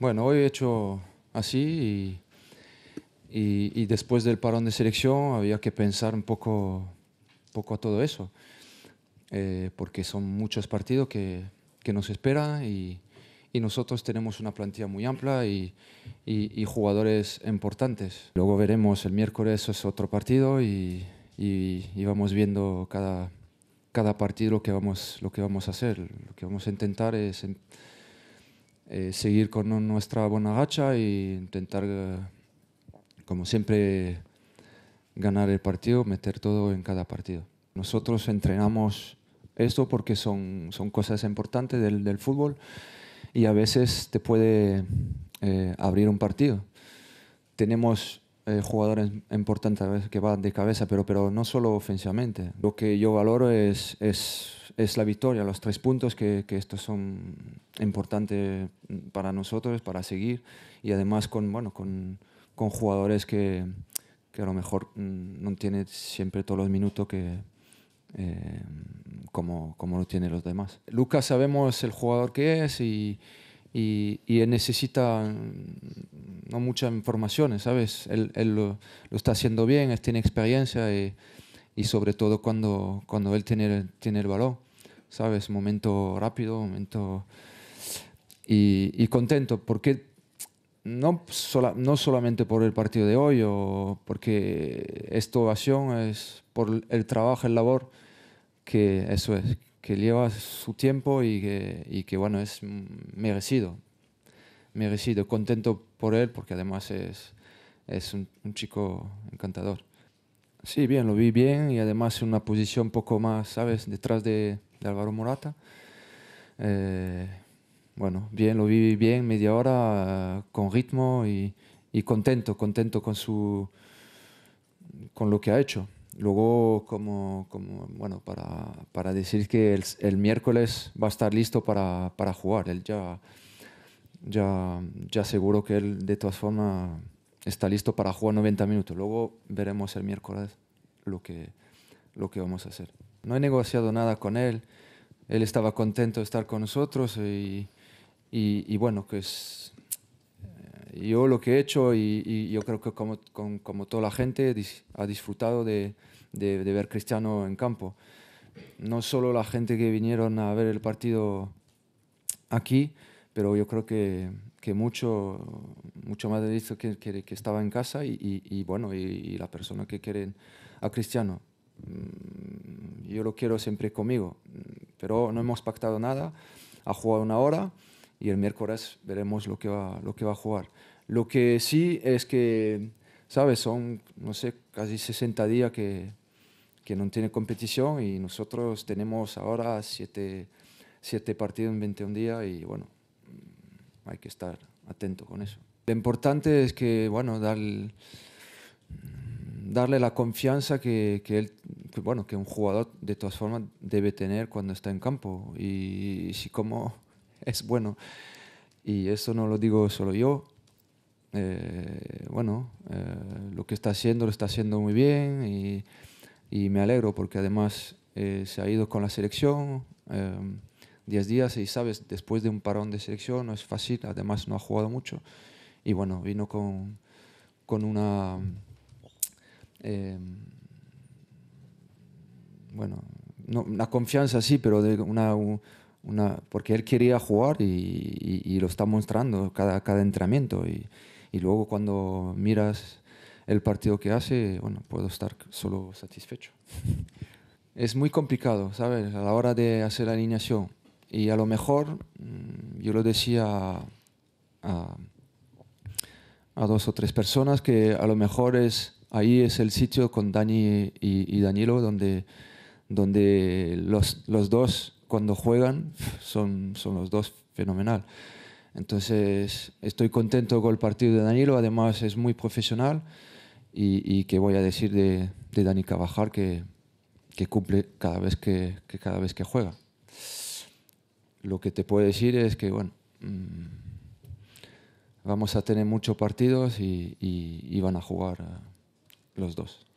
Bueno, hoy he hecho así y, después del parón de selección había que pensar un poco, poco a todo eso, eh, porque son muchos partidos que, nos esperan y, nosotros tenemos una plantilla muy amplia y, jugadores importantes. Luego veremos el miércoles, es otro partido y, vamos viendo cada, cada partido lo que, vamos, lo que vamos a hacer. Lo que vamos a intentar es... En, eh, seguir con nuestra buena gacha e intentar, eh, como siempre, ganar el partido, meter todo en cada partido. Nosotros entrenamos esto porque son, son cosas importantes del, fútbol y a veces te puede eh, abrir un partido. Tenemos jugadores importantes que van de cabeza, pero, pero no solo ofensivamente. Lo que yo valoro es es la victoria, los tres puntos que, estos son importantes para nosotros, para seguir y además con, bueno, con, con jugadores que, que, a lo mejor mm, no tienen siempre todos los minutos que, eh, como, como lo tienen los demás. Lucas sabemos el jugador que es y, y, necesita mm, no muchas informaciones, ¿sabes? Él, lo, está haciendo bien, él tiene experiencia y, y sobre todo cuando, cuando él tiene, tiene el balón. ¿sabes? Momento rápido, momento... Y, contento, porque no, sola, no solamente por el partido de hoy, o porque esta ovación es por el trabajo, el labor, que eso es, que lleva su tiempo y que, bueno, es merecido. Merecido, contento por él, porque además es, un chico encantador. Sí, bien, lo vi bien y además en una posición poco más, ¿sabes?, detrás de, Álvaro Morata. Eh, bueno, bien, lo vi bien, media hora, con ritmo y, contento, contento con, su, con lo que ha hecho. Luego, como, bueno, para, decir que el, el, miércoles va a estar listo para, jugar, él ya, ya, ya seguro que él de todas formas está listo para jugar 90 minutos. Luego veremos el miércoles lo que, lo que vamos a hacer. No he negociado nada con él. Él estaba contento de estar con nosotros y, y, bueno, que es eh, yo lo que he hecho y, yo creo que como, toda la gente ha disfrutado de, de, de ver Cristiano en campo. No solo la gente que vinieron a ver el partido aquí, pero yo creo que que mucho, mucho más de eso que, que, estaba en casa y, bueno, y, la persona que quieren a Cristiano. Mm, yo lo quiero siempre conmigo, pero no hemos pactado nada, ha jugado una hora y el miércoles veremos lo que va, lo que va a jugar. Lo que sí es que, ¿sabes? Son, no sé, casi 60 días que, no tiene competición y nosotros tenemos ahora 7 siete, partidos en 21 días y bueno, hay que estar atento con eso. Lo importante es que, bueno, dar, darle la confianza que, él, bueno, que un jugador de todas formas debe tener cuando está en campo y, si como es bueno. Y eso no lo digo solo yo. Eh, bueno, eh, lo que está haciendo lo está haciendo muy bien y, me alegro porque además eh, se ha ido con la selección. 10 días y sabes, después de un parón de selección no es fácil, además no ha jugado mucho. Y bueno, vino con, con una... Em, bueno, una confianza sí, pero de una, una, porque él quería jugar y, lo está mostrando cada, cada entrenamiento. Y, y, luego cuando miras el partido que hace, bueno, puedo estar solo satisfecho. Es muy complicado, ¿sabes? A la hora de hacer la alineación y a lo mejor, mm, yo lo decía a, dos o tres personas, que a lo mejor es ahí es el sitio con Dani y, Danilo, donde, donde los, dos, cuando juegan, son, son los dos fenomenal. Entonces, estoy contento con el partido de Danilo, además es muy profesional y, que voy a decir de, de Dani Cabajar que, cumple cada vez que, cada vez que juega lo que te puedo decir es que, bueno, mm, vamos a tener muchos partidos y, van a jugar ah, los dos.